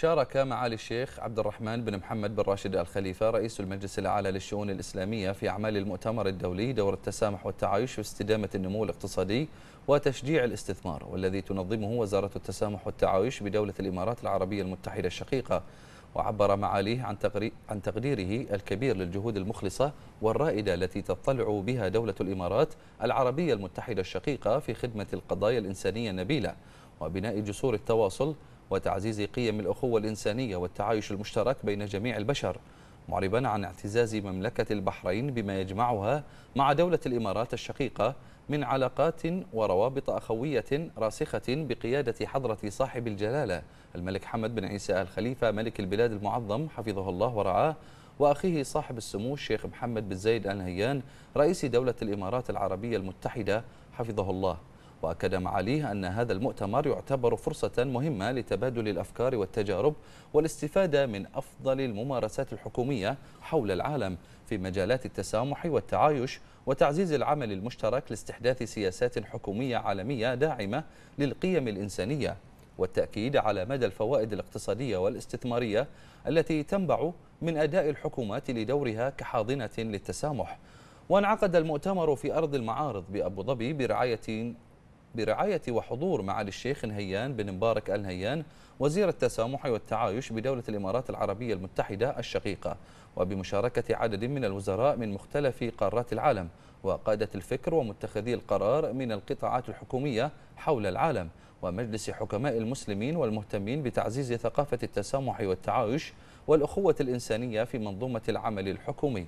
شارك معالي الشيخ عبد الرحمن بن محمد بن راشد الخليفة رئيس المجلس الأعلى للشؤون الإسلامية في أعمال المؤتمر الدولي دور التسامح والتعايش واستدامة النمو الاقتصادي وتشجيع الاستثمار والذي تنظمه وزارة التسامح والتعايش بدولة الإمارات العربية المتحدة الشقيقة وعبر معاليه عن, عن تقديره الكبير للجهود المخلصة والرائدة التي تطلع بها دولة الإمارات العربية المتحدة الشقيقة في خدمة القضايا الإنسانية النبيلة وبناء جسور التواصل وتعزيز قيم الأخوة الإنسانية والتعايش المشترك بين جميع البشر معربا عن اعتزاز مملكة البحرين بما يجمعها مع دولة الإمارات الشقيقة من علاقات وروابط أخوية راسخة بقيادة حضرة صاحب الجلالة الملك حمد بن عيسى آل خليفة ملك البلاد المعظم حفظه الله ورعاه وأخيه صاحب السمو الشيخ محمد بن زايد آل نهيان رئيس دولة الإمارات العربية المتحدة حفظه الله وأكد معاليه أن هذا المؤتمر يعتبر فرصة مهمة لتبادل الأفكار والتجارب والاستفادة من أفضل الممارسات الحكومية حول العالم في مجالات التسامح والتعايش وتعزيز العمل المشترك لاستحداث سياسات حكومية عالمية داعمة للقيم الإنسانية والتأكيد على مدى الفوائد الاقتصادية والاستثمارية التي تنبع من أداء الحكومات لدورها كحاضنة للتسامح وانعقد المؤتمر في أرض المعارض بأبو ظبي برعاية برعاية وحضور معالي الشيخ نهيان بن مبارك آل نهيان وزير التسامح والتعايش بدولة الإمارات العربية المتحدة الشقيقة وبمشاركة عدد من الوزراء من مختلف قارات العالم وقادة الفكر ومتخذي القرار من القطاعات الحكومية حول العالم ومجلس حكماء المسلمين والمهتمين بتعزيز ثقافة التسامح والتعايش والأخوة الإنسانية في منظومة العمل الحكومي